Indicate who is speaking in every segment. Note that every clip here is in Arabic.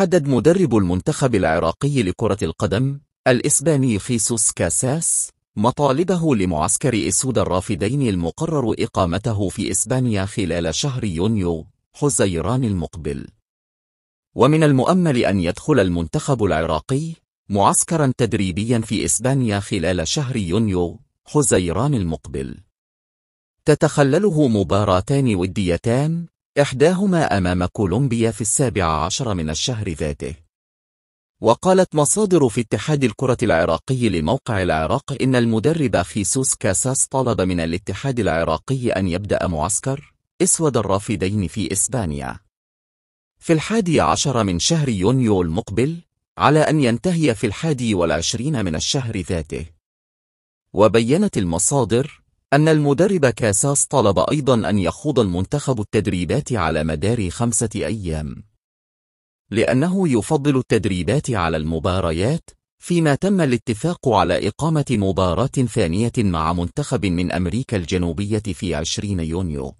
Speaker 1: حدد مدرب المنتخب العراقي لكرة القدم الإسباني خيسوس كاساس مطالبه لمعسكر أسود الرافدين المقرر إقامته في إسبانيا خلال شهر يونيو حزيران المقبل ومن المؤمل أن يدخل المنتخب العراقي معسكرا تدريبيا في إسبانيا خلال شهر يونيو حزيران المقبل تتخلله مباراتان وديتان إحداهما أمام كولومبيا في السابع عشر من الشهر ذاته وقالت مصادر في اتحاد الكرة العراقي لموقع العراق إن المدرب خيسوس كاساس طلب من الاتحاد العراقي أن يبدأ معسكر اسود الرافدين في إسبانيا في الحادي عشر من شهر يونيو المقبل على أن ينتهي في الحادي والعشرين من الشهر ذاته وبينت المصادر أن المدرب كاساس طلب أيضا أن يخوض المنتخب التدريبات على مدار خمسة أيام لأنه يفضل التدريبات على المباريات فيما تم الاتفاق على إقامة مباراة ثانية مع منتخب من أمريكا الجنوبية في 20 يونيو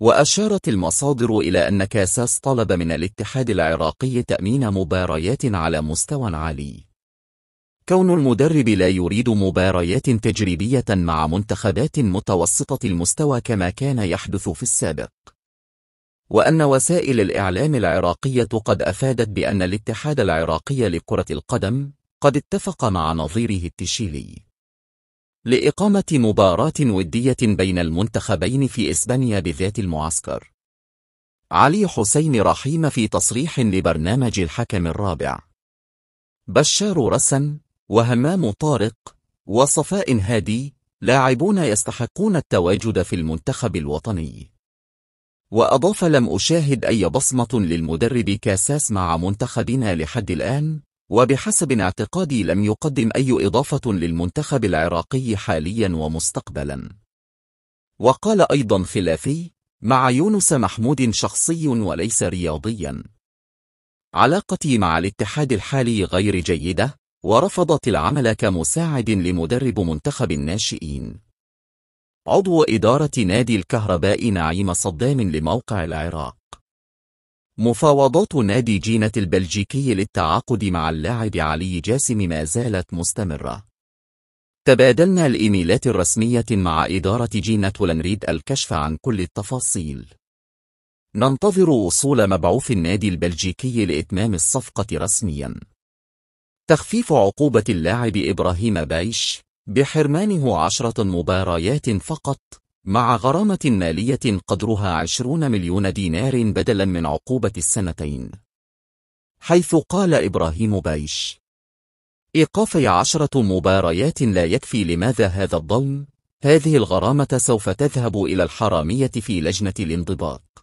Speaker 1: وأشارت المصادر إلى أن كاساس طلب من الاتحاد العراقي تأمين مباريات على مستوى عالي كون المدرب لا يريد مباريات تجريبية مع منتخبات متوسطة المستوى كما كان يحدث في السابق وأن وسائل الإعلام العراقية قد أفادت بأن الاتحاد العراقي لكرة القدم قد اتفق مع نظيره التشيلي لإقامة مباراة ودية بين المنتخبين في إسبانيا بذات المعسكر علي حسين رحيم في تصريح لبرنامج الحكم الرابع بشار رسن وهمام طارق وصفاء هادي لاعبون يستحقون التواجد في المنتخب الوطني وأضاف لم أشاهد أي بصمة للمدرب كاساس مع منتخبنا لحد الآن وبحسب اعتقادي لم يقدم أي إضافة للمنتخب العراقي حاليا ومستقبلا وقال أيضا خلافي مع يونس محمود شخصي وليس رياضيا علاقتي مع الاتحاد الحالي غير جيدة ورفضت العمل كمساعد لمدرب منتخب الناشئين عضو إدارة نادي الكهرباء نعيم صدام لموقع العراق مفاوضات نادي جينة البلجيكي للتعاقد مع اللاعب علي جاسم ما زالت مستمرة تبادلنا الإيميلات الرسمية مع إدارة جينة ولنريد الكشف عن كل التفاصيل ننتظر وصول مبعوث النادي البلجيكي لإتمام الصفقة رسمياً تخفيف عقوبة اللاعب إبراهيم بايش بحرمانه عشرة مباريات فقط مع غرامة مالية قدرها 20 مليون دينار بدلا من عقوبة السنتين حيث قال إبراهيم بايش إيقافي عشرة مباريات لا يكفي لماذا هذا الظلم؟ هذه الغرامة سوف تذهب إلى الحرامية في لجنة الانضباط